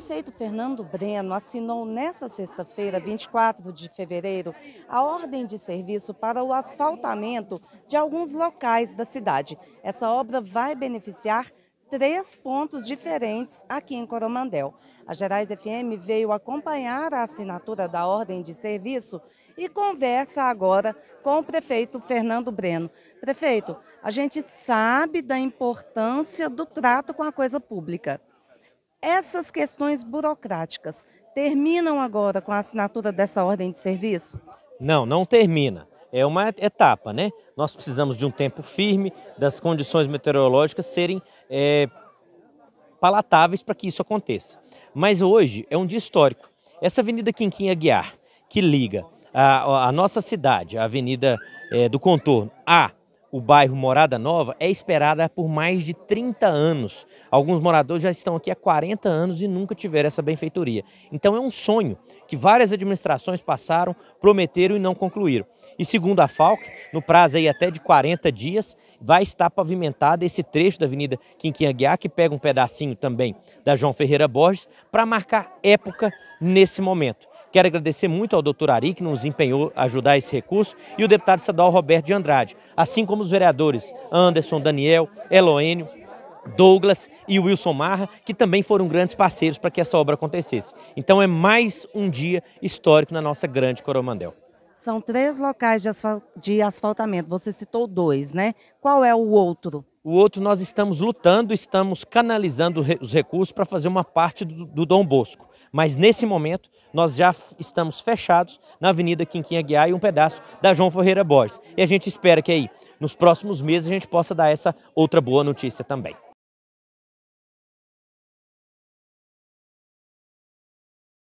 prefeito Fernando Breno assinou nesta sexta-feira, 24 de fevereiro, a ordem de serviço para o asfaltamento de alguns locais da cidade. Essa obra vai beneficiar três pontos diferentes aqui em Coromandel. A Gerais FM veio acompanhar a assinatura da ordem de serviço e conversa agora com o prefeito Fernando Breno. Prefeito, a gente sabe da importância do trato com a coisa pública. Essas questões burocráticas terminam agora com a assinatura dessa ordem de serviço? Não, não termina. É uma etapa, né? Nós precisamos de um tempo firme, das condições meteorológicas serem é, palatáveis para que isso aconteça. Mas hoje é um dia histórico. Essa Avenida Quinquim Aguiar, que liga a, a nossa cidade, a Avenida é, do Contorno, a o bairro Morada Nova é esperada por mais de 30 anos. Alguns moradores já estão aqui há 40 anos e nunca tiveram essa benfeitoria. Então é um sonho que várias administrações passaram, prometeram e não concluíram. E segundo a FALC, no prazo aí até de 40 dias, vai estar pavimentada esse trecho da Avenida Quinquinha que pega um pedacinho também da João Ferreira Borges, para marcar época nesse momento. Quero agradecer muito ao doutor Ari, que nos empenhou a ajudar esse recurso, e o deputado estadual Roberto de Andrade, assim como os vereadores Anderson, Daniel, Eloênio, Douglas e Wilson Marra, que também foram grandes parceiros para que essa obra acontecesse. Então é mais um dia histórico na nossa grande Coromandel. São três locais de, de asfaltamento, você citou dois, né? Qual é o outro? o outro nós estamos lutando, estamos canalizando os recursos para fazer uma parte do, do, Dom Bosco. Mas nesse momento nós já estamos fechados na Avenida Quinquim Aguiar e um pedaço da João Ferreira Borges. E a gente espera que aí nos próximos meses a gente possa dar essa outra boa notícia também.